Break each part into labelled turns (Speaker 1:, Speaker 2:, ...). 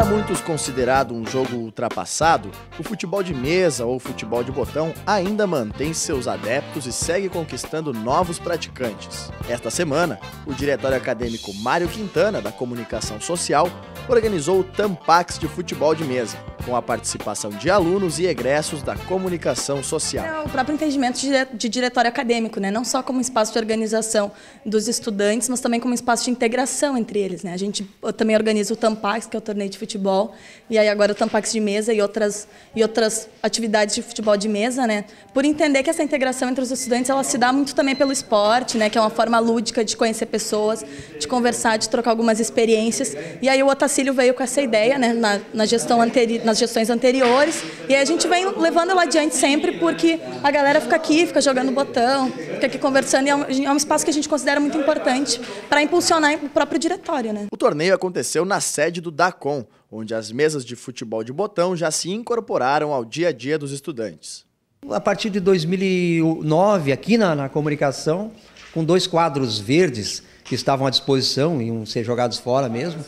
Speaker 1: Para muitos considerado um jogo ultrapassado, o futebol de mesa ou futebol de botão ainda mantém seus adeptos e segue conquistando novos praticantes. Esta semana, o diretório acadêmico Mário Quintana, da Comunicação Social, organizou o Tampax de Futebol de Mesa, com a participação de alunos e egressos da comunicação social. É
Speaker 2: o próprio entendimento de diretório acadêmico, né? não só como espaço de organização dos estudantes, mas também como espaço de integração entre eles. Né? A gente também organiza o Tampax, que é o torneio de futebol futebol. E aí agora Tampax de mesa e outras, e outras atividades de futebol de mesa, né? Por entender que essa integração entre os estudantes, ela se dá muito também pelo esporte, né? Que é uma forma lúdica de conhecer pessoas, de conversar, de trocar algumas experiências. E aí o Otacílio veio com essa ideia, né? Na, na gestão anterior nas gestões anteriores. E aí a gente vem levando ela adiante sempre, porque a galera fica aqui, fica jogando botão, fica aqui conversando e é um, é
Speaker 1: um espaço que a gente considera muito importante para impulsionar o próprio diretório. Né? O torneio aconteceu na sede do DACOM, onde as mesas de futebol de botão já se incorporaram ao dia a dia dos estudantes.
Speaker 3: A partir de 2009, aqui na, na comunicação, com dois quadros verdes que estavam à disposição, iam ser jogados fora mesmo,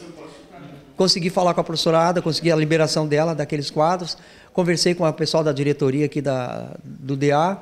Speaker 3: consegui falar com a professora Ada, consegui a liberação dela daqueles quadros, conversei com o pessoal da diretoria aqui da, do DA,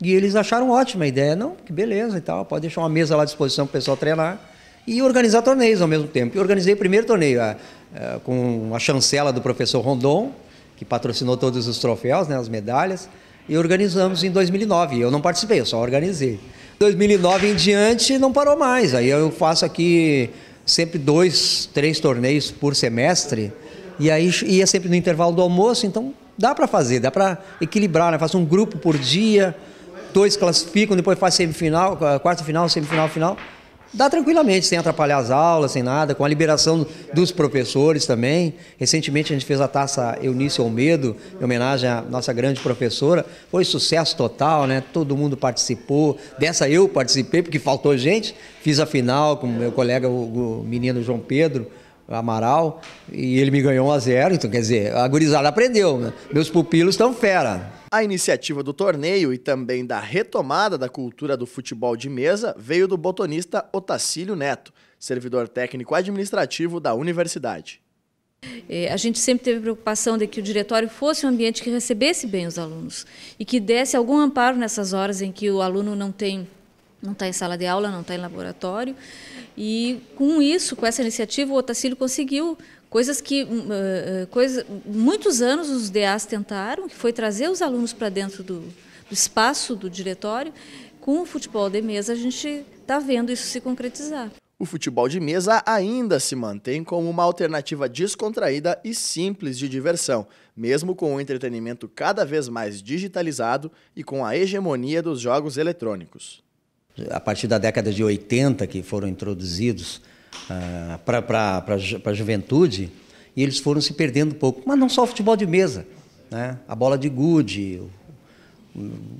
Speaker 3: e eles acharam ótima a ideia. Não, que beleza e tal. Pode deixar uma mesa lá à disposição para o pessoal treinar. E organizar torneios ao mesmo tempo. Eu organizei o primeiro torneio a, a, com a chancela do professor Rondon, que patrocinou todos os troféus, né, as medalhas. E organizamos em 2009. Eu não participei, eu só organizei. 2009 em diante não parou mais. Aí eu faço aqui sempre dois, três torneios por semestre. E aí ia sempre no intervalo do almoço, então dá para fazer, dá para equilibrar, né? Faço um grupo por dia, dois classificam, depois faz semifinal, quarta final, semifinal, final. Dá tranquilamente, sem atrapalhar as aulas, sem nada, com a liberação dos professores também. Recentemente a gente fez a taça Eunice Olmedo, em homenagem à nossa grande professora. Foi sucesso total, né? Todo mundo participou. Dessa eu participei, porque faltou gente. Fiz a final com meu colega, o menino João Pedro.
Speaker 1: Amaral, e ele me ganhou 1 a 0 então quer dizer, a gurizada aprendeu. Né? Meus pupilos estão fera. A iniciativa do torneio e também da retomada da cultura do futebol de mesa veio do botonista Otacílio Neto, servidor técnico administrativo da universidade.
Speaker 4: É, a gente sempre teve preocupação de que o diretório fosse um ambiente que recebesse bem os alunos e que desse algum amparo nessas horas em que o aluno não tem não está em sala de aula, não está em laboratório. E com isso, com essa iniciativa, o Otacílio conseguiu Coisas que hum, coisa, muitos anos os DAs tentaram, que foi trazer os alunos para dentro do, do espaço do diretório. Com o futebol de mesa, a gente está vendo isso se concretizar.
Speaker 1: O futebol de mesa ainda se mantém como uma alternativa descontraída e simples de diversão, mesmo com o entretenimento cada vez mais digitalizado e com a hegemonia dos jogos eletrônicos. A
Speaker 3: partir da década de 80 que foram introduzidos ah, para a juventude e eles foram se perdendo um pouco. Mas não só o futebol de mesa, né? a bola de gude,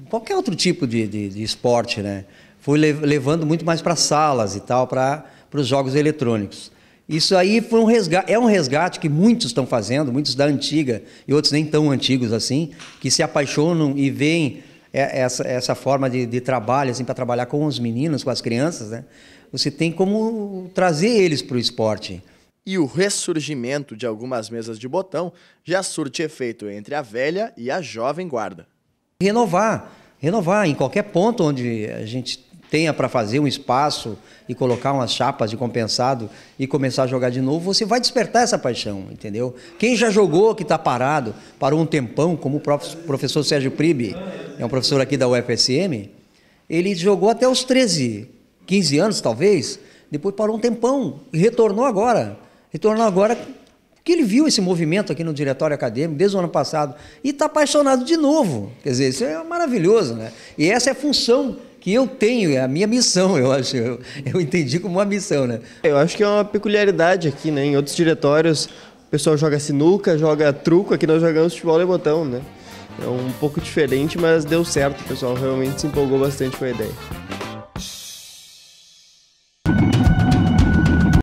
Speaker 3: qualquer outro tipo de, de, de esporte, né? Foi levando muito mais para salas e tal, para os jogos eletrônicos. Isso aí foi um resgate, é um resgate que muitos estão fazendo, muitos da antiga e outros nem tão antigos assim, que se apaixonam e veem é, essa, essa forma de, de trabalho, assim, para trabalhar com os meninos, com as crianças, né? Você tem como trazer eles para o esporte.
Speaker 1: E o ressurgimento de algumas mesas de botão já surte efeito entre a velha e a jovem guarda.
Speaker 3: Renovar, renovar em qualquer ponto onde a gente tenha para fazer um espaço e colocar umas chapas de compensado e começar a jogar de novo, você vai despertar essa paixão, entendeu? Quem já jogou, que está parado, parou um tempão, como o professor Sérgio Pribe, é um professor aqui da UFSM, ele jogou até os 13, 15 anos talvez, depois parou um tempão e retornou agora. Retornou agora porque ele viu esse movimento aqui no diretório acadêmico desde o ano passado e está apaixonado de novo. Quer dizer, isso é maravilhoso, né? E essa é a função que eu tenho, é a minha
Speaker 1: missão, eu acho. Eu, eu entendi como uma missão, né? Eu acho que é uma peculiaridade aqui, né? Em outros diretórios, o pessoal joga sinuca, joga truco, aqui nós jogamos futebol e botão, né? É um pouco diferente, mas deu certo, o pessoal realmente se empolgou bastante com a ideia.